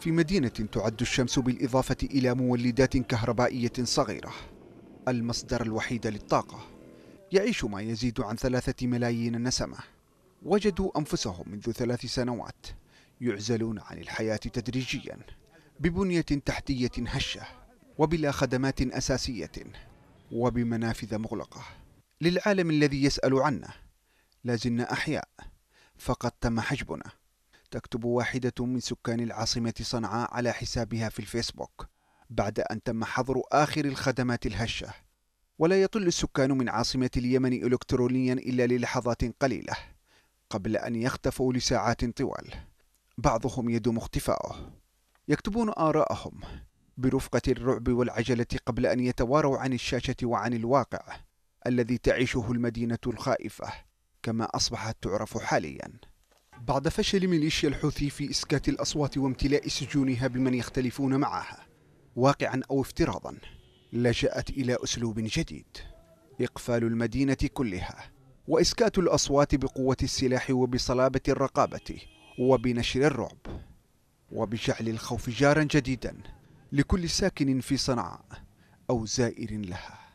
في مدينة تعد الشمس بالإضافة إلى مولدات كهربائية صغيرة المصدر الوحيد للطاقة يعيش ما يزيد عن ثلاثة ملايين نسمة وجدوا أنفسهم منذ ثلاث سنوات يعزلون عن الحياة تدريجيا ببنية تحتية هشة وبلا خدمات أساسية وبمنافذ مغلقة للعالم الذي يسأل عنا لازلنا أحياء فقد تم حجبنا تكتب واحدة من سكان العاصمة صنعاء على حسابها في الفيسبوك بعد أن تم حظر آخر الخدمات الهشة ولا يطل السكان من عاصمة اليمن إلكترونيا إلا للحظات قليلة قبل أن يختفوا لساعات طوال بعضهم يدوم اختفاؤه يكتبون آراءهم برفقة الرعب والعجلة قبل أن يتواروا عن الشاشة وعن الواقع الذي تعيشه المدينة الخائفة كما أصبحت تعرف حالياً بعد فشل ميليشيا الحوثي في إسكات الأصوات وامتلاء سجونها بمن يختلفون معها واقعا أو افتراضا لجأت إلى أسلوب جديد إقفال المدينة كلها وإسكات الأصوات بقوة السلاح وبصلابة الرقابة وبنشر الرعب وبجعل الخوف جارا جديدا لكل ساكن في صنعاء أو زائر لها